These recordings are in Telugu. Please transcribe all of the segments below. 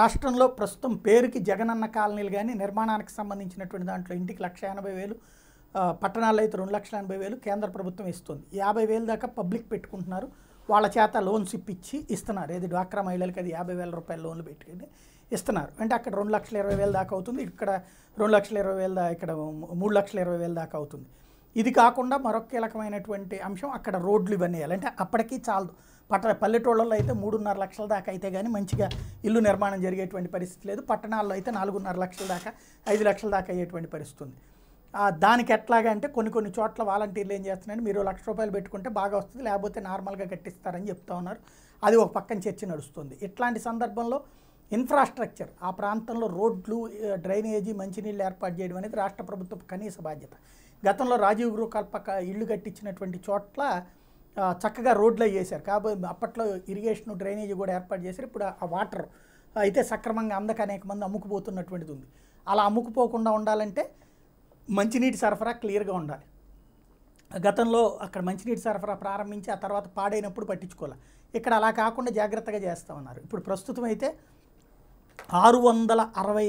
రాష్ట్రంలో ప్రస్తుతం పేరుకి జగనన్న కాలనీలు కానీ నిర్మాణానికి సంబంధించినటువంటి దాంట్లో ఇంటికి లక్ష ఎనభై వేలు పట్టణాల్లో అయితే రెండు లక్షల ఎనభై వేలు కేంద్ర ప్రభుత్వం ఇస్తుంది యాభై వేలు దాకా పబ్లిక్ పెట్టుకుంటున్నారు వాళ్ళ చేత లోన్స్ ఇప్పించి ఇస్తున్నారు ఏది డ్వాక్రా మహిళలకి అది యాభై వేల రూపాయల లోన్లు పెట్టుకుని ఇస్తున్నారు అంటే అక్కడ రెండు లక్షల ఇరవై వేలు దాకా అవుతుంది ఇక్కడ రెండు లక్షల ఇరవై వేల దా ఇక్కడ మూడు లక్షల ఇరవై వేలు దాకా అవుతుంది ఇది కాకుండా మరొక కీలకమైనటువంటి అంశం అక్కడ రోడ్లు ఇవన్నీ అంటే అప్పటికీ చాలదు పట్ట పల్లెటూళ్ళలో అయితే మూడున్నర లక్షల దాకా అయితే కానీ మంచిగా ఇల్లు నిర్మాణం జరిగేటువంటి పరిస్థితి లేదు పట్టణాల్లో అయితే నాలుగున్నర లక్షల దాకా ఐదు లక్షల దాకా అయ్యేటువంటి పరిస్థితి ఉంది దానికి ఎట్లాగంటే కొన్ని కొన్ని చోట్ల వాలంటీర్లు ఏం చేస్తున్నాయని మీరు లక్ష రూపాయలు పెట్టుకుంటే బాగా వస్తుంది లేకపోతే నార్మల్గా కట్టిస్తారని చెప్తా ఉన్నారు అది ఒక పక్కన చర్చ నడుస్తుంది ఇట్లాంటి సందర్భంలో ఇన్ఫ్రాస్ట్రక్చర్ ఆ ప్రాంతంలో రోడ్లు డ్రైనేజీ మంచినీళ్ళు ఏర్పాటు చేయడం అనేది రాష్ట్ర ప్రభుత్వం కనీస బాధ్యత గతంలో రాజీవ్ గృహ కల్పక ఇళ్ళు కట్టించినటువంటి చోట్ల చక్కగా రోడ్లు చేశారు కాబట్టి అప్పట్లో ఇరిగేషన్ డ్రైనేజీ కూడా ఏర్పాటు చేశారు ఇప్పుడు ఆ వాటర్ అయితే సక్రమంగా అందక అనేక మంది అమ్ముకుపోతున్నటువంటిది ఉంది అలా అమ్ముకుపోకుండా ఉండాలంటే మంచినీటి సరఫరా క్లియర్గా ఉండాలి గతంలో అక్కడ మంచినీటి సరఫరా ప్రారంభించి ఆ తర్వాత పాడైనప్పుడు పట్టించుకోవాలి ఇక్కడ అలా కాకుండా జాగ్రత్తగా చేస్తూ ఉన్నారు ఇప్పుడు ప్రస్తుతం అయితే ఆరు వందల అరవై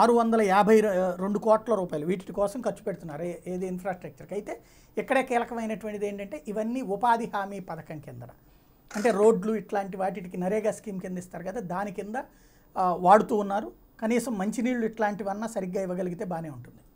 ఆరు వందల యాభై రెండు కోట్ల రూపాయలు వీటి కోసం ఖర్చు పెడుతున్నారు ఏది ఇన్ఫ్రాస్ట్రక్చర్కి అయితే ఇక్కడే కీలకమైనటువంటిది ఏంటంటే ఇవన్నీ ఉపాధి హామీ పథకం కింద అంటే రోడ్లు ఇట్లాంటి వాటికి నరేగా స్కీమ్ కింద ఇస్తారు కదా దాని కింద వాడుతూ ఉన్నారు కనీసం మంచినీళ్ళు ఇట్లాంటివన్నా సరిగ్గా ఇవ్వగలిగితే బాగానే ఉంటుంది